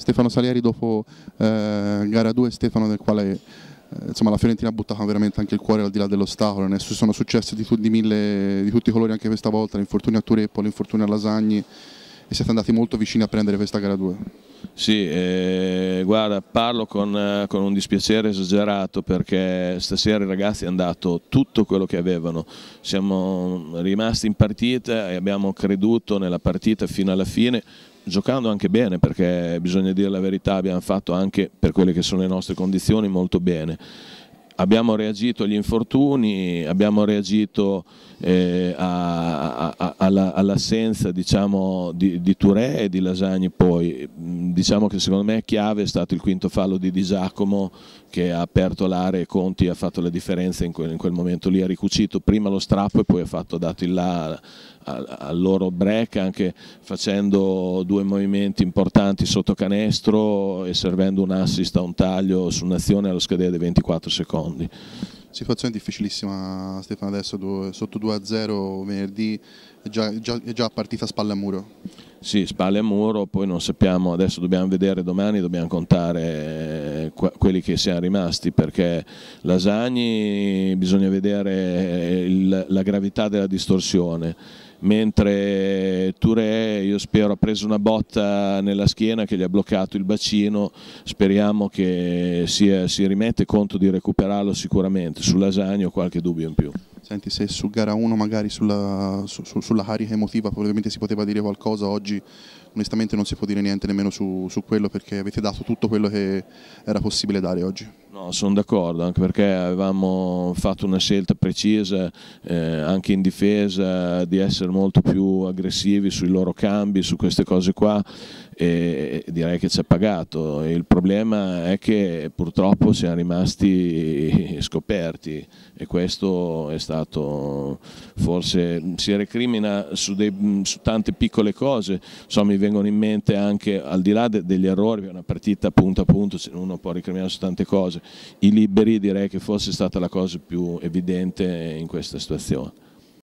Stefano Salieri dopo eh, gara 2 Stefano del quale eh, insomma, la Fiorentina ha buttato veramente anche il cuore al di là dell'ostacolo, ne sono successe di, di, mille, di tutti i colori anche questa volta, l'infortunio a Tureppo, l'infortunio a Lasagni e siete andati molto vicini a prendere questa gara 2. Sì, eh, guarda, parlo con, con, un dispiacere esagerato perché stasera i ragazzi hanno dato tutto quello che avevano. Siamo rimasti in partita e abbiamo creduto nella partita fino alla fine, giocando anche bene perché bisogna dire la verità, abbiamo fatto anche per quelle che sono le nostre condizioni molto bene. Abbiamo reagito agli infortuni, abbiamo reagito eh, all'assenza diciamo, di, di Touré e di Lasagni poi diciamo che secondo me chiave è stato il quinto fallo di Di Giacomo che ha aperto l'area e Conti ha fatto la differenza in quel, in quel, momento lì, ha ricucito prima lo strappo e poi ha, fatto, dato il là al loro break anche facendo due movimenti importanti sotto canestro e servendo un assist a un taglio su un'azione allo scadere dei 24 secondi. Situazione difficilissima Stefano adesso, sotto 2-0 venerdì, è già, già, è già partita spalla a muro sì, spalle a muro, poi non sappiamo, adesso dobbiamo vedere domani, dobbiamo contare eh, quelli che siano rimasti perché Lasagni bisogna vedere eh, il, la gravità della distorsione mentre Touré io spero ha preso una botta nella schiena che gli ha bloccato il bacino, speriamo che sia, si rimette conto di recuperarlo sicuramente, sul Lasagna ho qualche dubbio in più. Senti, se su gara 1 magari sulla, su, su, sulla carica emotiva probabilmente si poteva dire qualcosa, oggi onestamente non si può dire niente nemmeno su, su quello perché avete dato tutto quello che era possibile dare oggi. No, sono d'accordo, anche perché avevamo fatto una scelta precisa eh, anche in difesa di essere molto più aggressivi sui loro cambi, su queste cose qua e direi che ci ha pagato. Il problema è che purtroppo siamo rimasti scoperti e questo è stato forse, si recrimina su, dei, su tante piccole cose, Insomma, mi vengono in mente anche al di là de, degli errori, una partita punto a punto uno può recriminare su tante cose, i liberi direi che fosse stata la cosa più evidente in questa situazione.